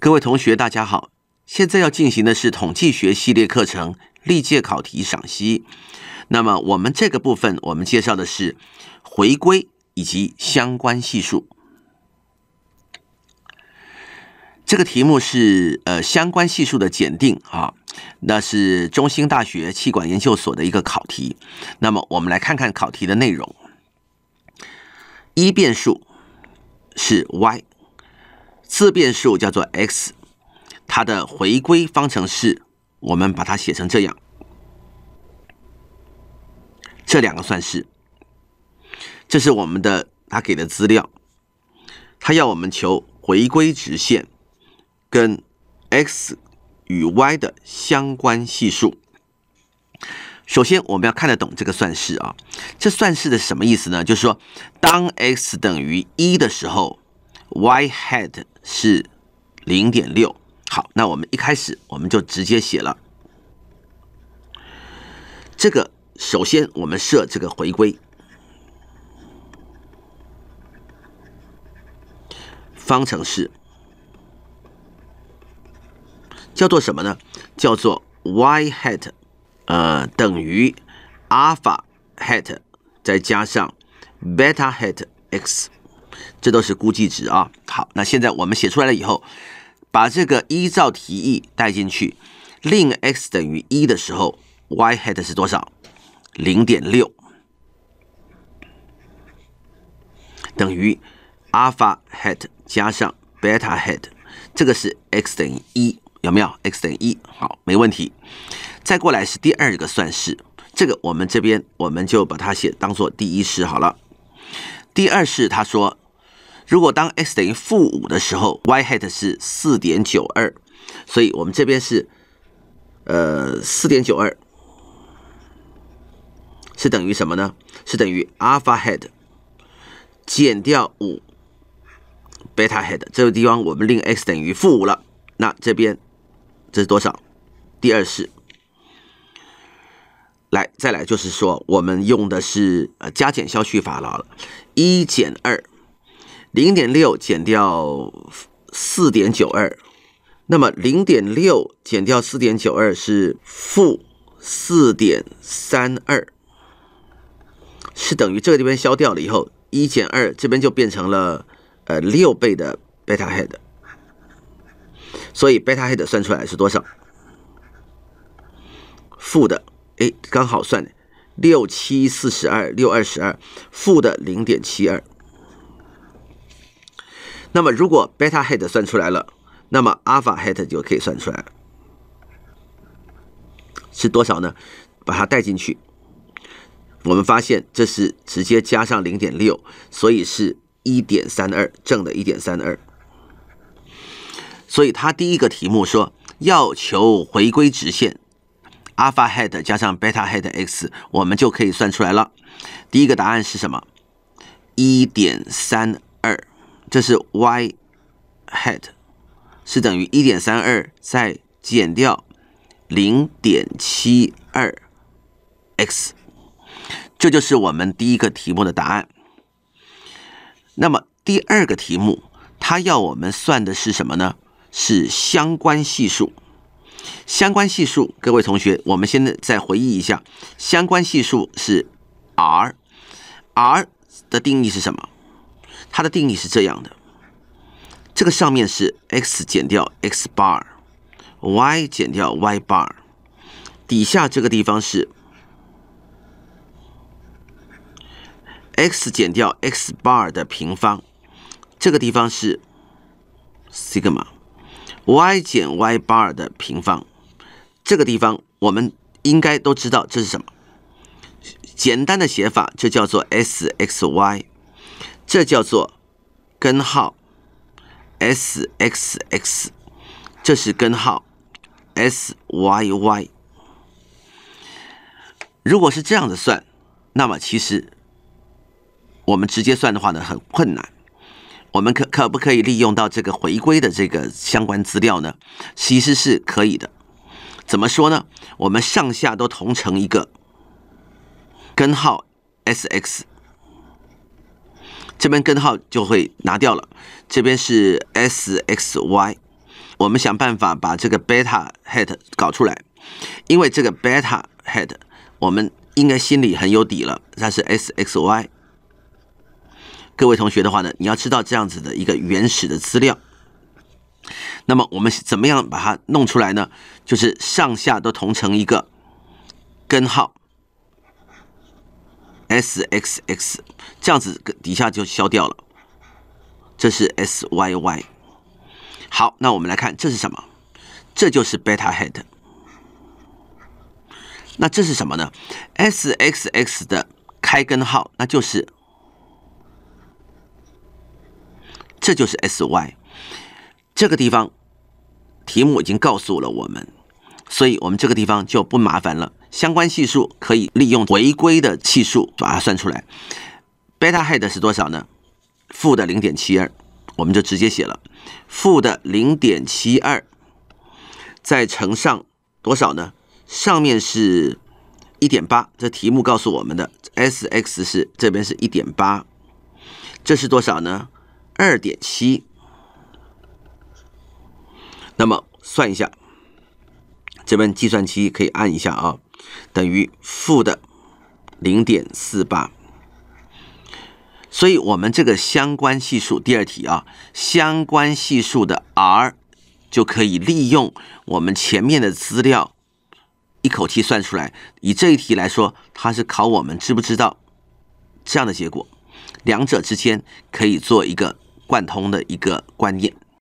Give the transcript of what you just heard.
各位同学，大家好！现在要进行的是统计学系列课程历届考题赏析。那么，我们这个部分我们介绍的是回归以及相关系数。这个题目是呃相关系数的检定啊，那是中兴大学气管研究所的一个考题。那么，我们来看看考题的内容。一变数是 Y。自变数叫做 x，它的回归方程式我们把它写成这样，这两个算式。这是我们的他给的资料，他要我们求回归直线跟 x 与 y 的相关系数。首先我们要看得懂这个算式啊，这算式的什么意思呢？就是说当 x 等于一的时候，y hat。是零点六。好，那我们一开始我们就直接写了这个。首先，我们设这个回归方程式叫做什么呢？叫做 y hat，呃，等于 alpha hat 再加上 beta hat x。这都是估计值啊。好，那现在我们写出来了以后，把这个依照提议带进去，令 x 等于一的时候，y hat 是多少？零点六等于 a l p hat h a 加上 beta hat。这个是 x 等于一，有没有？x 等于一，好，没问题。再过来是第二个算式，这个我们这边我们就把它写当做第一式好了。第二式他说。如果当 x 等于负五的时候，y hat 是四点九二，所以我们这边是呃四点九二，是等于什么呢？是等于 alpha hat 减掉五 beta hat。这个地方我们令 x 等于负五了，那这边这是多少？第二式，来再来就是说，我们用的是呃加减消去法了，一减二。零点六减掉四点九二，那么零点六减掉四点九二是负四点三二，是等于这个地方消掉了以后，一减二这边就变成了呃六倍的贝塔 head，所以贝塔 head 算出来是多少？负的哎，刚好算六七四十二六二十二，负的零点七二。那么，如果贝塔 hat 算出来了，那么 a l p hat h a 就可以算出来了，是多少呢？把它带进去，我们发现这是直接加上零点六，所以是一点三二，正的一点三二。所以他第一个题目说要求回归直线 a l p hat h a 加上贝塔 hat x，我们就可以算出来了。第一个答案是什么？一点三。这是 y hat 是等于一点三二，再减掉零点七二 x，这就是我们第一个题目的答案。那么第二个题目，它要我们算的是什么呢？是相关系数。相关系数，各位同学，我们现在再回忆一下，相关系数是 r，r 的定义是什么？它的定义是这样的：这个上面是 x 减掉 x bar，y 减掉 y bar，底下这个地方是 x 减掉 x bar 的平方，这个地方是 sigma y 减 y bar 的平方，这个地方我们应该都知道这是什么？简单的写法就叫做 sxy。这叫做根号 S X X，这是根号 S Y Y。如果是这样子算，那么其实我们直接算的话呢，很困难。我们可可不可以利用到这个回归的这个相关资料呢？其实是可以的。怎么说呢？我们上下都同乘一个根号 S X。这边根号就会拿掉了，这边是 s x y，我们想办法把这个 beta hat 搞出来，因为这个 beta hat 我们应该心里很有底了，它是 s x y，各位同学的话呢，你要知道这样子的一个原始的资料，那么我们怎么样把它弄出来呢？就是上下都同乘一个根号。S X X 这样子底下就消掉了，这是 S Y Y。好，那我们来看这是什么？这就是 Beta Head。那这是什么呢？S X X 的开根号，那就是这就是 S Y。这个地方题目已经告诉了我们。所以，我们这个地方就不麻烦了。相关系数可以利用回归的系数把它算出来。贝塔 h a d 是多少呢？负的零点七二，我们就直接写了负的零点七二。再乘上多少呢？上面是一点八，这题目告诉我们的 s x 是这边是一点八，这是多少呢？二点七。那么算一下。这边计算器可以按一下啊，等于负的零点四八，所以我们这个相关系数第二题啊，相关系数的 r 就可以利用我们前面的资料一口气算出来。以这一题来说，它是考我们知不知道这样的结果，两者之间可以做一个贯通的一个观念。